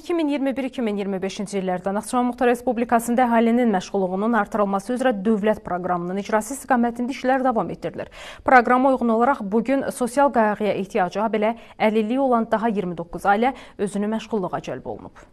2021-2025-ci illərdə Naxçıvan Muxtar Respublikasında əhalinin məşğulluğunun artırılması üzrə dövlət proqramının icrası istiqamətində işlər davam etdirilir. Proqrama uyğun olaraq bu gün sosial qayğıya ehtiyacı, belə əlilliyi olan daha 29 ailə özünü məşğulluğa cəlb olunub.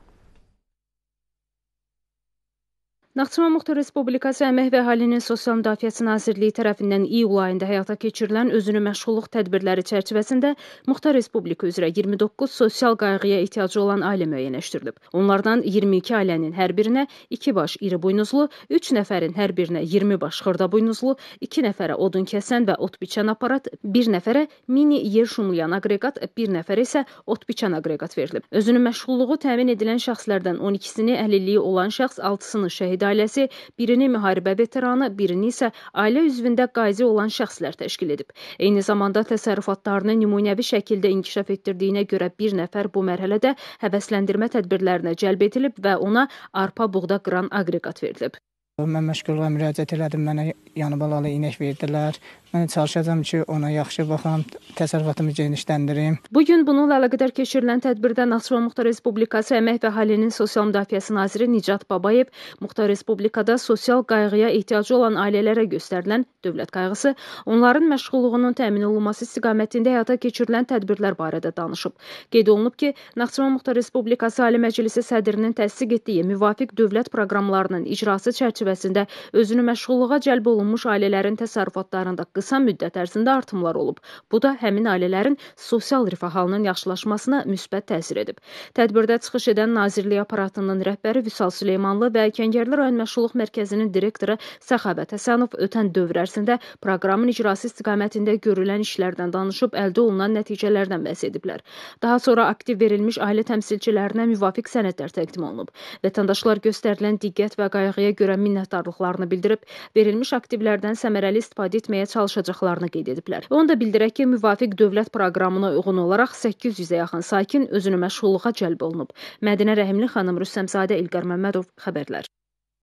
Naxçıvan Muxtar Respublikası Əmək və Əhalinin Sosial Müdafiəsi Nazirliyi tərəfindən iyul ayında həyata keçirilən özünü məşğulluq tədbirləri çərçivəsində Muxtar Respublika üzrə 29 sosial qayğıya ehtiyacı olan ailə müəyyənləşdirilib. Onlardan 22 ailənin hər birinə 2 baş iri buynuzlu, 3 nəfərin hər birinə 20 baş xırda buynuzlu, 2 nəfərə odun kəsən və ot biçən aparat, 1 nəfərə mini yer şumlayan aqreqat, 1 nəfərə isə ot biçən aqreqat verilib. Özünü məşğulluğu təmin edilən şəxslərdən 12-sini əlilliyi olan şəxs, 6-sını şəhid ailəsi birini müharibə veteranı, birini isə ailə üzvündə qazi olan şəxslər təşkil edib. Eyni zamanda təsərrüfatlarını nümunəvi şəkildə inkişaf etdirdiyinə görə bir nəfər bu mərhələdə həvəsləndirmə tədbirlərinə cəlb edilib və ona arpa buğda qıran aqreqat verilib. Mən məşğulluğa müraciət elədim, mənə yanı balalı inək verdilər. Mən çalışacağam ki, ona yaxşı baxam, təsərrüfatımı genişləndirim. Bu gün bununla əlaqədar keçirilən tədbirdə Naxçıvan Muxtar Respublikası Əmək və Əhalinin Sosial Müdafiəsi naziri Nicat Babayev Muxtar Respublikada sosial qayğıya ehtiyacı olan ailələrə göstərilən dövlət qayğısı, onların məşğulluğunun təmin olunması istiqamətində həyata keçirilən tədbirlər barədə danışıb. Qeyd olunub ki, Naxçıvan Muxtar Respublikası Ali Məclisi sədrinin təsdiq etdiyi müvafiq dövlət proqramlarının icrası çərçivəsində özünü məşğulluğa cəlb olunmuş ailələrin təsərrüfatlarında qısa müddət ərzində artımlar olub. Bu da həmin ailələrin sosial rifah halının yaxşılaşmasına müsbət təsir edib. Tədbirdə çıxış edən Nazirlik aparatının rəhbəri Vüsal Süleymanlı və Kəngərli rayon məşğulluq mərkəzinin direktoru Səxavət Həsənov ötən dövr ərzində proqramın icrası istiqamətində görülən işlərdən danışıb əldə olunan nəticələrdən bəhs ediblər. Daha sonra aktiv verilmiş ailə təmsilçilərinə müvafiq sənədlər təqdim olunub. Vətəndaşlar göstərilən diqqət və qayğıya görə minnətdarlıqlarını bildirib, verilmiş aktivlərdən səmərəli istifadə etməyə çalışacaqlarını qeyd ediblər. Onu da bildirək ki, müvafiq müvafiq dövlət proqramına uyğun olaraq 800-ə yaxın sakin özünəməşğulluğa cəlb olunub. Mədinə Rəhimli xanım Rüstəmzadə İlqar Məmmədov xəbərlər.